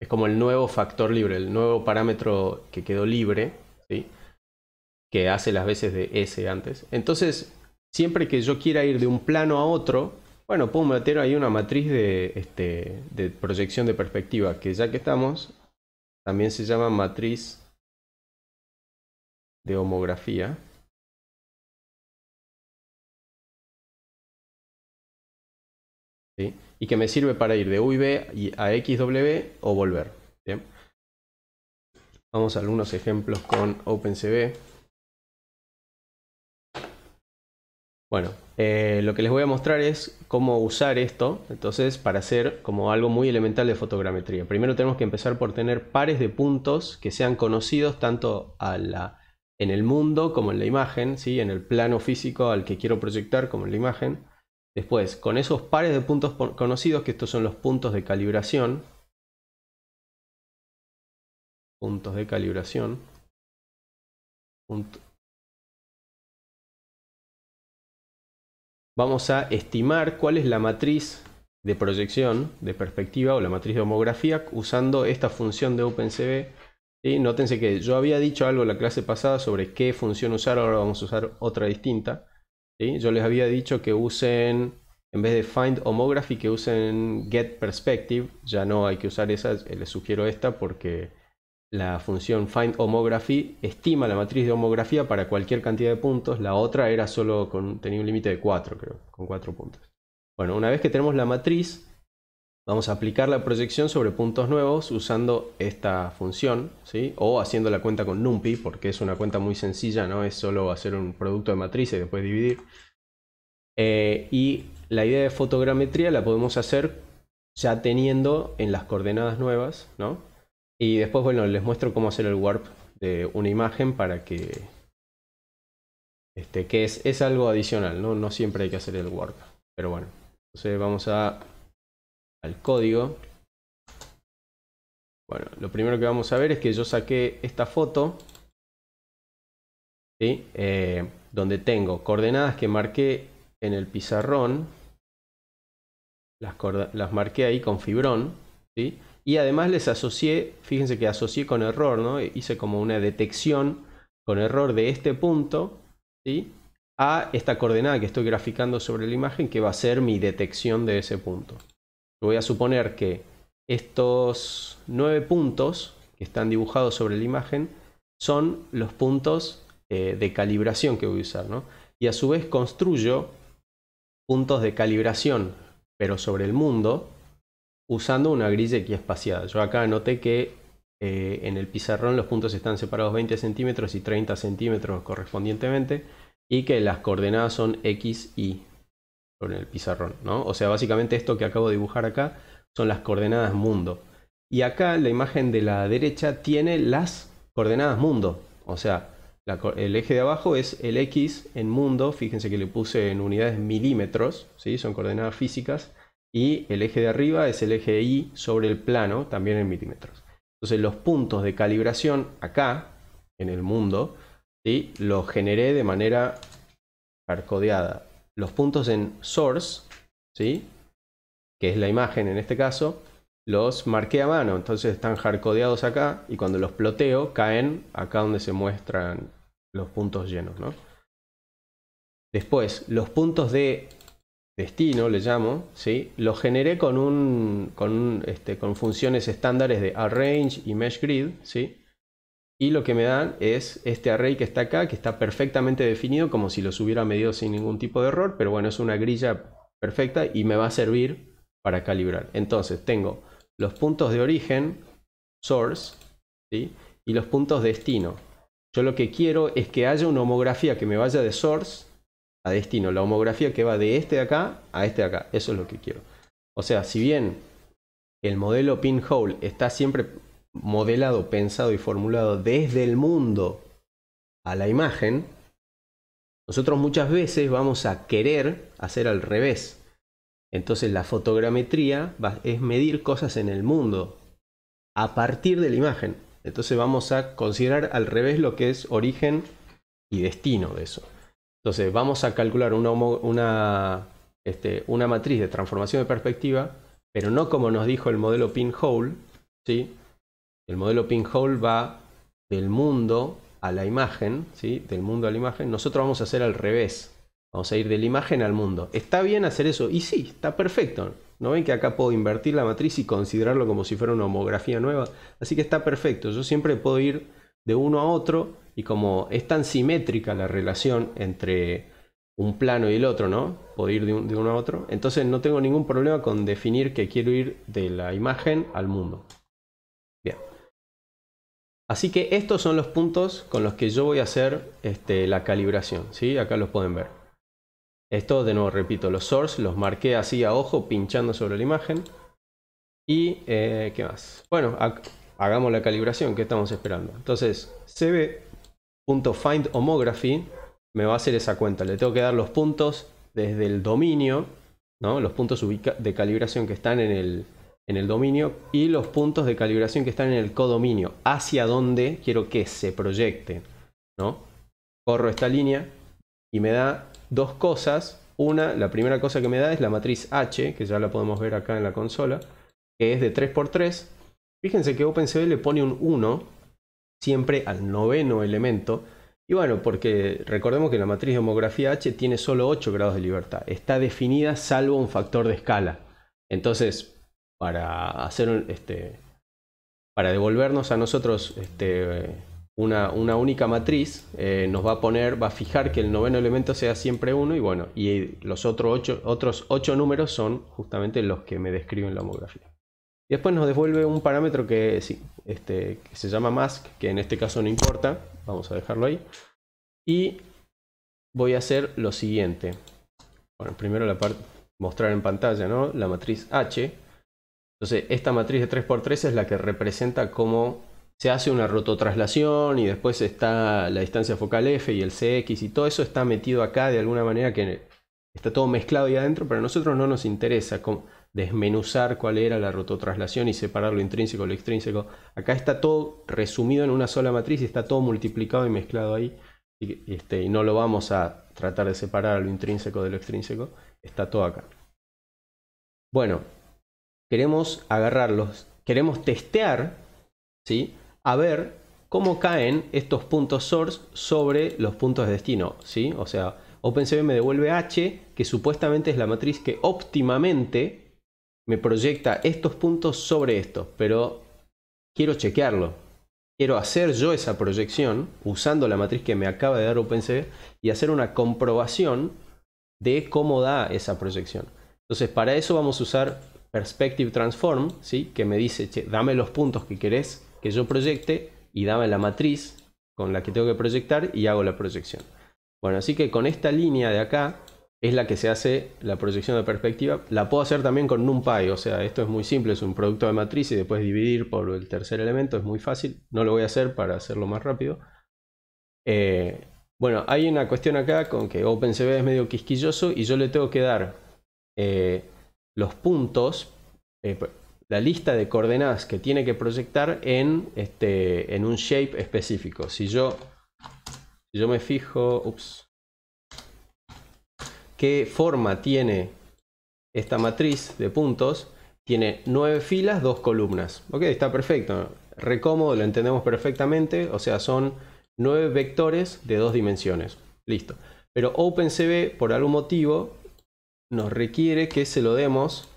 [SPEAKER 1] es como el nuevo factor libre, el nuevo parámetro que quedó libre, ¿sí? que hace las veces de S antes. Entonces, siempre que yo quiera ir de un plano a otro, bueno, puedo meter ahí una matriz de, este, de proyección de perspectiva, que ya que estamos, también se llama matriz de homografía. y que me sirve para ir de UIB a XW o volver. Vamos a algunos ejemplos con OpenCV. Bueno, eh, lo que les voy a mostrar es cómo usar esto, entonces, para hacer como algo muy elemental de fotogrametría. Primero tenemos que empezar por tener pares de puntos que sean conocidos tanto en el mundo como en la imagen, ¿sí? en el plano físico al que quiero proyectar como en la imagen. Después, con esos pares de puntos conocidos, que estos son los puntos de calibración,
[SPEAKER 2] puntos de calibración,
[SPEAKER 1] vamos a estimar cuál es la matriz de proyección de perspectiva o la matriz de homografía usando esta función de OpenCV. Y Nótense que yo había dicho algo en la clase pasada sobre qué función usar, ahora vamos a usar otra distinta. Yo les había dicho que usen, en vez de find homography, que usen get perspective. Ya no hay que usar esa, les sugiero esta porque la función find homography estima la matriz de homografía para cualquier cantidad de puntos. La otra era solo tenía un límite de 4, creo, con 4 puntos. Bueno, una vez que tenemos la matriz, Vamos a aplicar la proyección sobre puntos nuevos usando esta función, ¿sí? o haciendo la cuenta con NumPy, porque es una cuenta muy sencilla, no es solo hacer un producto de matrices y después dividir. Eh, y la idea de fotogrametría la podemos hacer ya teniendo en las coordenadas nuevas, ¿no? Y después, bueno, les muestro cómo hacer el warp de una imagen para que... Este, que es, es algo adicional, ¿no? No siempre hay que hacer el warp, pero bueno. Entonces vamos a al código. Bueno, lo primero que vamos a ver es que yo saqué esta foto. ¿sí? Eh, donde tengo coordenadas que marqué en el pizarrón. Las, marqué ahí con fibrón. Y además les asocié, fíjense que asocié con error, ¿no? E hice como una detección con error de este punto. ¿sí? a esta coordenada que estoy graficando sobre la imagen que va a ser mi detección de ese punto voy a suponer que estos nueve puntos que están dibujados sobre la imagen son los puntos eh, de calibración que voy a usar, Y a su vez construyo puntos de calibración, pero sobre el mundo, usando una grilla espaciada Yo acá noté que eh, en el pizarrón los puntos están separados 20 centímetros y 30 centímetros correspondientemente, y que las coordenadas son x, y con el pizarrón, ¿no? O sea, básicamente esto que acabo de dibujar acá son las coordenadas mundo. Y acá la imagen de la derecha tiene las coordenadas mundo. O sea, el eje de abajo es el X en mundo. Fíjense que le puse en unidades milímetros, ¿sí? son coordenadas físicas. Y el eje de arriba es el eje Y sobre el plano, también en milímetros. Entonces los puntos de calibración acá, en el mundo, ¿sí? los generé de manera arcodeada los puntos en source, ¿sí? que es la imagen en este caso, los marqué a mano, entonces están hardcodeados acá y cuando los ploteo caen acá donde se muestran los puntos llenos. ¿no? Después, los puntos de destino, le llamo, ¿sí? los generé con, un, con, este, con funciones estándares de arrange y mesh grid. ¿sí? y lo que me dan es este array que está acá, que está perfectamente definido como si los hubiera medido sin ningún tipo de error, pero bueno, es una grilla perfecta y me va a servir para calibrar. Entonces tengo los puntos de origen, source, y los puntos destino. Yo lo que quiero es que haya una homografía que me vaya de source a destino, la homografía que va de este acá a este acá, eso es lo que quiero. O sea, si bien el modelo pinhole está siempre modelado, pensado y formulado desde el mundo a la imagen, nosotros muchas veces vamos a querer hacer al revés. Entonces la fotogrametría es medir cosas en el mundo a partir de la imagen. Entonces vamos a considerar al revés lo que es origen y destino de eso. Entonces vamos a calcular una, una, este, una matriz de transformación de perspectiva, pero no como nos dijo el modelo pinhole, ¿sí? El modelo pinhole va del mundo a la imagen, ¿sí? Del mundo a la imagen. Nosotros vamos a hacer al revés. Vamos a ir de la imagen al mundo. ¿Está bien hacer eso? Y sí, está perfecto. ¿No ven que acá puedo invertir la matriz y considerarlo como si fuera una homografía nueva? Así que está perfecto. Yo siempre puedo ir de uno a otro y como es tan simétrica la relación entre un plano y el otro, ¿no? Puedo ir de uno a otro. Entonces no tengo ningún problema con definir que quiero ir de la imagen al mundo. Así que estos son los puntos con los que yo voy a hacer este, la calibración. ¿sí? Acá los pueden ver. Esto, de nuevo, repito, los source los marqué así a ojo, pinchando sobre la imagen. Y, eh, ¿qué más? Bueno, hagamos la calibración, ¿qué estamos esperando? Entonces, cb.findHomography me va a hacer esa cuenta. Le tengo que dar los puntos desde el dominio, ¿no? los puntos de calibración que están en el, en el dominio y los puntos de calibración que están en el codominio, hacia dónde quiero que se proyecte ¿no? Corro esta línea y me da dos cosas. Una, la primera cosa que me da es la matriz H, que ya la podemos ver acá en la consola, que es de 3x3. Fíjense que OpenCV le pone un 1 siempre al noveno elemento. Y bueno, porque recordemos que la matriz de homografía H tiene solo 8 grados de libertad. Está definida salvo un factor de escala. Entonces, para hacer este, para devolvernos a nosotros este, una, una, única matriz, eh, nos va a poner, va a fijar que el noveno elemento sea siempre uno y bueno, y los otros ocho, otros ocho números son justamente los que me describen la homografía. Y después nos devuelve un parámetro que, sí, este, se llama mask, que en este caso no importa, vamos a dejarlo ahí. Y voy a hacer lo siguiente. Bueno, primero la parte mostrar en pantalla, La matriz H, entonces, esta matriz de 3x3 es la que representa cómo se hace una rototraslación y después está la distancia focal F y el CX y todo eso está metido acá de alguna manera que está todo mezclado ahí adentro, pero a nosotros no nos interesa desmenuzar cuál era la rototraslación y separar lo intrínseco, lo extrínseco. Acá está todo resumido en una sola matriz y está todo multiplicado y mezclado ahí. Y, este, y no lo vamos a tratar de separar lo intrínseco de lo extrínseco. Está todo acá. Bueno, queremos agarrarlos, queremos testear, ¿sí? A ver cómo caen estos puntos source sobre los puntos de destino, ¿sí? O sea, OpenCV me devuelve H, que supuestamente es la matriz que óptimamente me proyecta estos puntos sobre estos, pero quiero chequearlo. Quiero hacer yo esa proyección usando la matriz que me acaba de dar OpenCV y hacer una comprobación de cómo da esa proyección. Entonces, para eso vamos a usar Perspective Transform, ¿sí? que me dice, dame los puntos que querés que yo proyecte y dame la matriz con la que tengo que proyectar y hago la proyección. Bueno, así que con esta línea de acá es la que se hace la proyección de perspectiva. La puedo hacer también con NumPy, o sea, esto es muy simple, es un producto de matriz y después dividir por el tercer elemento, es muy fácil. No lo voy a hacer para hacerlo más rápido. Eh, bueno, hay una cuestión acá con que OpenCV es medio quisquilloso y yo le tengo que dar eh, los puntos, eh, la lista de coordenadas que tiene que proyectar en, este, en un shape específico. Si yo, yo me fijo, ups, qué forma tiene esta matriz de puntos, tiene nueve filas, dos columnas. Ok, está perfecto. Recómodo, lo entendemos perfectamente. O sea, son nueve vectores de dos dimensiones. Listo. Pero OpenCV, por algún motivo, nos requiere que se lo demos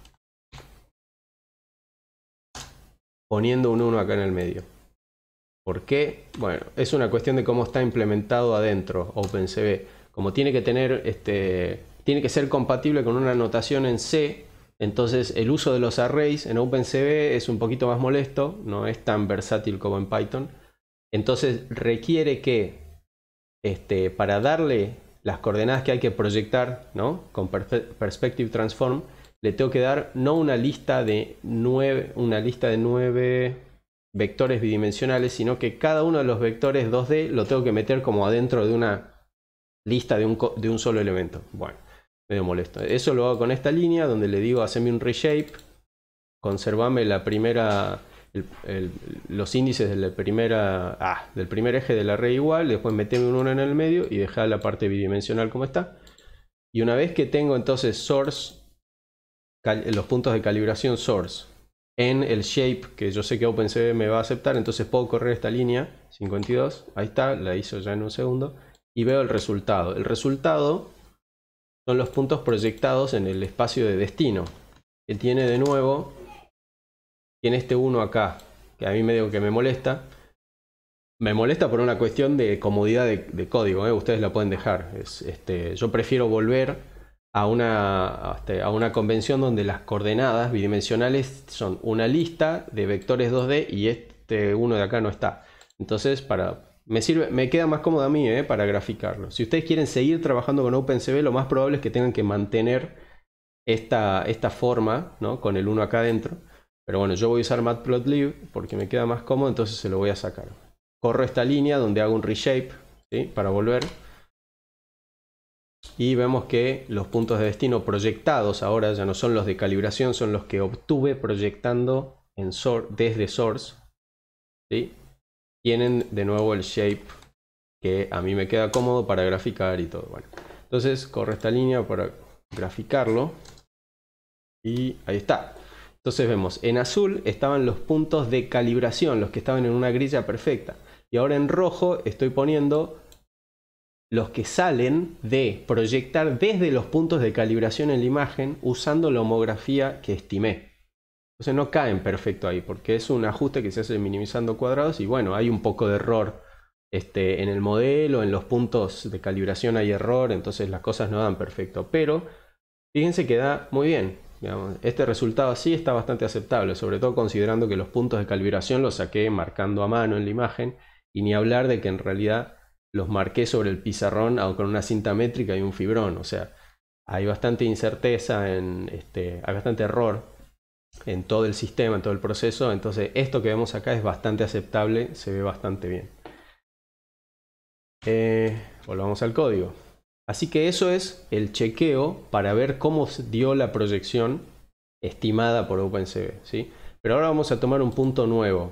[SPEAKER 1] poniendo un 1 acá en el medio. ¿Por qué? Bueno, es una cuestión de cómo está implementado adentro OpenCV. Como tiene que tener este, tiene que ser compatible con una anotación en C, entonces el uso de los arrays en OpenCV es un poquito más molesto, no es tan versátil como en Python. Entonces requiere que este, para darle las coordenadas que hay que proyectar, ¿no? Con Perspective Transform, le tengo que dar no una lista de nueve, una lista de nueve vectores bidimensionales, sino que cada uno de los vectores 2D lo tengo que meter como adentro de una lista de un, de un solo elemento. Bueno, medio molesto. Eso lo hago con esta línea donde le digo, haceme un reshape, conservame la primera los índices primera, ah, del primer eje de la red igual, después meteme un 1 en el medio y dejar la parte bidimensional como está. Y una vez que tengo entonces source, los puntos de calibración source en el shape que yo sé que OpenCV me va a aceptar, entonces puedo correr esta línea 52, ahí está, la hizo ya en un segundo, y veo el resultado. El resultado son los puntos proyectados en el espacio de destino, que tiene de nuevo en este uno acá, que a mí me digo que me molesta, me molesta por una cuestión de comodidad de, código, ¿eh? ustedes la pueden dejar. Es, este, yo prefiero volver a una, este, a una convención donde las coordenadas bidimensionales son una lista de vectores 2D y este uno de acá no está. Entonces, para, me, sirve, me queda más cómodo a mí ¿eh? para graficarlo. Si ustedes quieren seguir trabajando con OpenCV, lo más probable es que tengan que mantener esta, esta forma con el 1 acá adentro pero bueno, yo voy a usar matplotlib porque me queda más cómodo, entonces se lo voy a sacar. Corro esta línea donde hago un reshape para volver. Y vemos que los puntos de destino proyectados ahora ya no son los de calibración, son los que obtuve proyectando en desde source. Tienen de nuevo el shape que a mí me queda cómodo para graficar y todo. Bueno, entonces corro esta línea para graficarlo. Y ahí está. Entonces vemos, en azul estaban los puntos de calibración, los que estaban en una grilla perfecta. Y ahora en rojo estoy poniendo los que salen de proyectar desde los puntos de calibración en la imagen usando la homografía que estimé. Entonces no caen perfecto ahí, porque es un ajuste que se hace minimizando cuadrados y bueno, hay un poco de error este, en el modelo, en los puntos de calibración hay error, entonces las cosas no dan perfecto. Pero fíjense que da muy bien este resultado sí está bastante aceptable, sobre todo considerando que los puntos de calibración los saqué marcando a mano en la imagen y ni hablar de que en realidad los marqué sobre el pizarrón con una cinta métrica y un fibrón. O sea, hay bastante incerteza, en, este, hay bastante error en todo el sistema, en todo el proceso. Entonces, esto que vemos acá es bastante aceptable, se ve bastante bien. Eh, volvamos al código. Así que eso es el chequeo para ver cómo dio la proyección estimada por OpenCV. ¿sí? Pero ahora vamos a tomar un punto nuevo.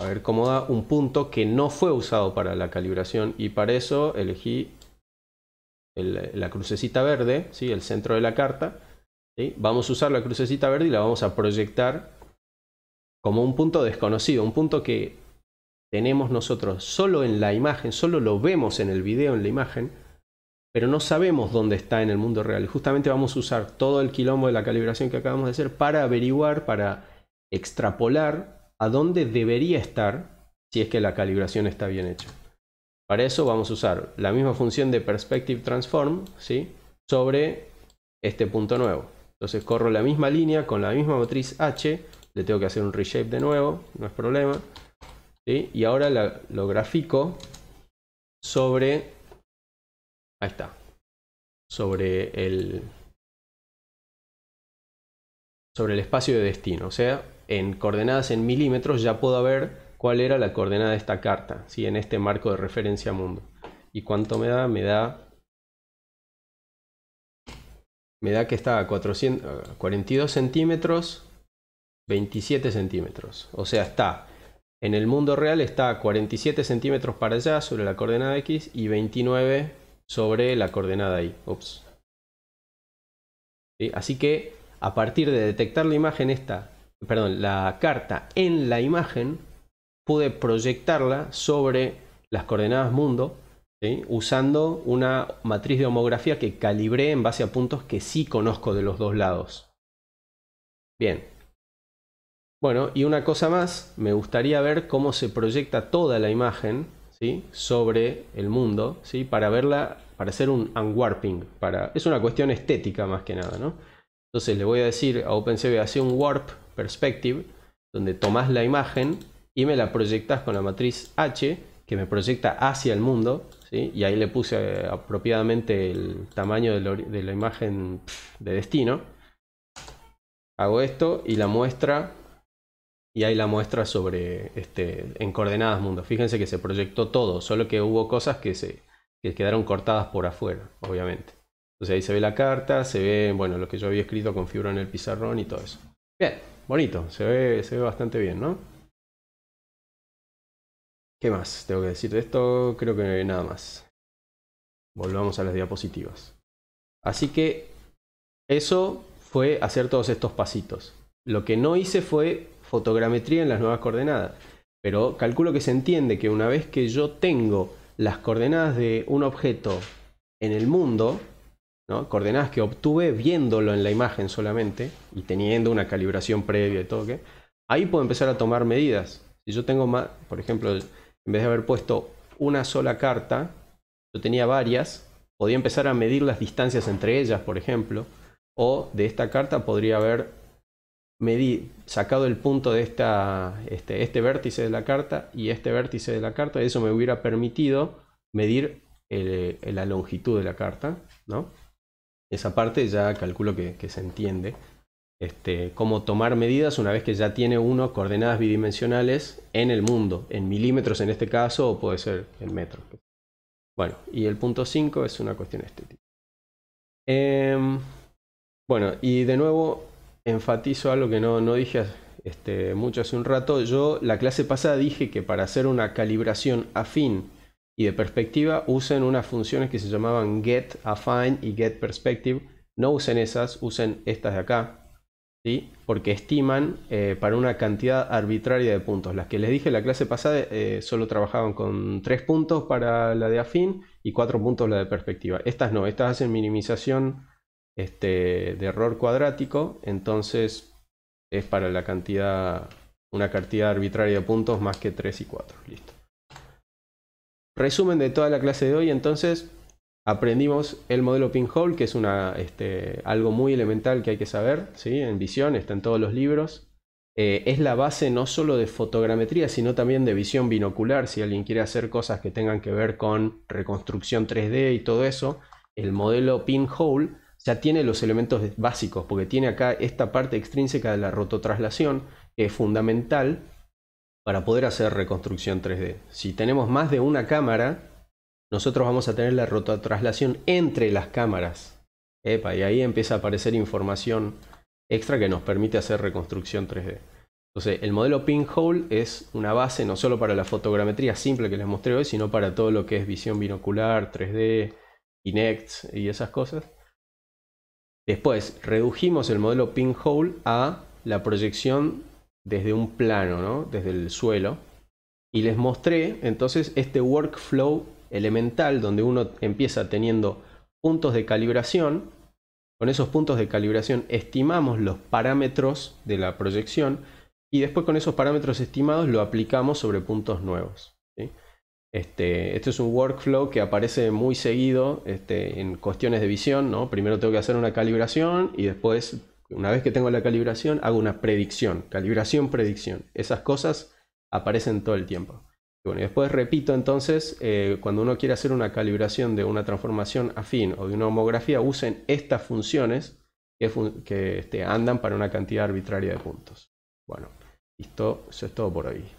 [SPEAKER 1] A ver cómo da un punto que no fue usado para la calibración y para eso elegí la crucecita verde, ¿sí? el centro de la carta. Vamos a usar la crucecita verde y la vamos a proyectar como un punto desconocido, un punto que tenemos nosotros solo en la imagen, solo lo vemos en el video, en la imagen, pero no sabemos dónde está en el mundo real. Y justamente vamos a usar todo el quilombo de la calibración que acabamos de hacer para averiguar, para extrapolar a dónde debería estar si es que la calibración está bien hecha. Para eso vamos a usar la misma función de Perspective Transform ¿sí? sobre este punto nuevo. Entonces corro la misma línea con la misma matriz H, le tengo que hacer un reshape de nuevo, no es problema. Y ahora lo grafico sobre... Ahí está. Sobre el... el espacio de destino. O sea, en coordenadas en milímetros ya puedo ver cuál era la coordenada de esta carta, ¿sí? en este marco de referencia mundo. ¿Y cuánto me da? Me da... Me da que está a 42 centímetros, 27 centímetros. O sea, está en el mundo real está 47 centímetros para allá sobre la coordenada X y 29 sobre la coordenada Y. Así que a partir de detectar la imagen esta, perdón, la carta en la imagen, pude proyectarla sobre las coordenadas mundo usando una matriz de homografía que calibré en base a puntos que sí conozco de los dos lados. Bien, bueno, y una cosa más, me gustaría ver cómo se proyecta toda la imagen ¿sí? sobre el mundo, ¿sí? para verla, para hacer un unwarping. Para... Es una cuestión estética más que nada, Entonces le voy a decir a OpenCV, hace un warp perspective, donde tomas la imagen y me la proyectas con la matriz H, que me proyecta hacia el mundo, ¿sí? y ahí le puse eh, apropiadamente el tamaño de la imagen de destino. Hago esto y la muestra y ahí la muestra sobre este, en coordenadas mundo. Fíjense que se proyectó todo, solo que hubo cosas que se quedaron cortadas por afuera, obviamente. Entonces ahí se ve la carta, se ve, bueno, lo que yo había escrito con fibra en el pizarrón y todo eso. Bien, bonito, se ve, se ve bastante bien, ¿no? ¿Qué más tengo que decir de esto? Creo que nada más. Volvamos a las diapositivas. Así que eso fue hacer todos estos pasitos. Lo que no hice fue fotogrametría en las nuevas coordenadas. Pero calculo que se entiende que una vez que yo tengo las coordenadas de un objeto en el mundo, ¿no? coordenadas que obtuve viéndolo en la imagen solamente y teniendo una calibración previa y todo, que ahí puedo empezar a tomar medidas. Si yo tengo más, por ejemplo, en vez de haber puesto una sola carta, yo tenía varias, podía empezar a medir las distancias entre ellas, por ejemplo, o de esta carta podría haber medí, sacado el punto de esta, este, este, vértice de la carta y este vértice de la carta, eso me hubiera permitido medir eh, la longitud de la carta, ¿no? Esa parte ya calculo que, se entiende. Este, cómo tomar medidas una vez que ya tiene uno coordenadas bidimensionales en el mundo, en milímetros en este caso, o puede ser en metros. Bueno, y el punto 5 es una cuestión estética. Em, bueno, y de nuevo enfatizo algo que no, dije este, mucho hace un rato. Yo la clase pasada dije que para hacer una calibración afín y de perspectiva usen unas funciones que se llamaban get affine y get perspective. No usen esas, usen estas de acá. ¿Sí? porque estiman eh, para una cantidad arbitraria de puntos. Las que les dije la clase pasada eh, solo trabajaban con 3 puntos para la de afín y 4 puntos la de perspectiva. Estas no, estas hacen minimización este, de error cuadrático, entonces es para la cantidad, una cantidad arbitraria de puntos más que 3 y 4. Listo. Resumen de toda la clase de hoy, entonces aprendimos el modelo pinhole, que es una, este, algo muy elemental que hay que saber, ¿sí? en visión, está en todos los libros. Eh, es la base no solo de fotogrametría, sino también de visión binocular, si alguien quiere hacer cosas que tengan que ver con reconstrucción 3D y todo eso, el modelo pinhole ya tiene los elementos básicos, porque tiene acá esta parte extrínseca de la rototraslación, que es fundamental para poder hacer reconstrucción 3D. Si tenemos más de una cámara, nosotros vamos a tener la rototraslación entre las cámaras. Epa, y ahí empieza a aparecer información extra que nos permite hacer reconstrucción 3D. Entonces, el modelo pinhole es una base no solo para la fotogrametría simple que les mostré hoy, sino para todo lo que es visión binocular, 3D, Kinect y esas cosas. Después, redujimos el modelo pinhole a la proyección desde un plano, ¿no? desde el suelo. Y les mostré entonces este workflow elemental donde uno empieza teniendo puntos de calibración. Con esos puntos de calibración estimamos los parámetros de la proyección y después con esos parámetros estimados lo aplicamos sobre puntos nuevos. Este, es un workflow que aparece muy seguido este, en cuestiones de visión. ¿no? Primero tengo que hacer una calibración y después, una vez que tengo la calibración, hago una predicción. Calibración, predicción. Esas cosas aparecen todo el tiempo. Y bueno, después repito entonces, eh, cuando uno quiere hacer una calibración de una transformación afín o de una homografía, usen estas funciones que, este, andan para una cantidad arbitraria de puntos. Bueno,
[SPEAKER 2] esto, eso es todo por ahí.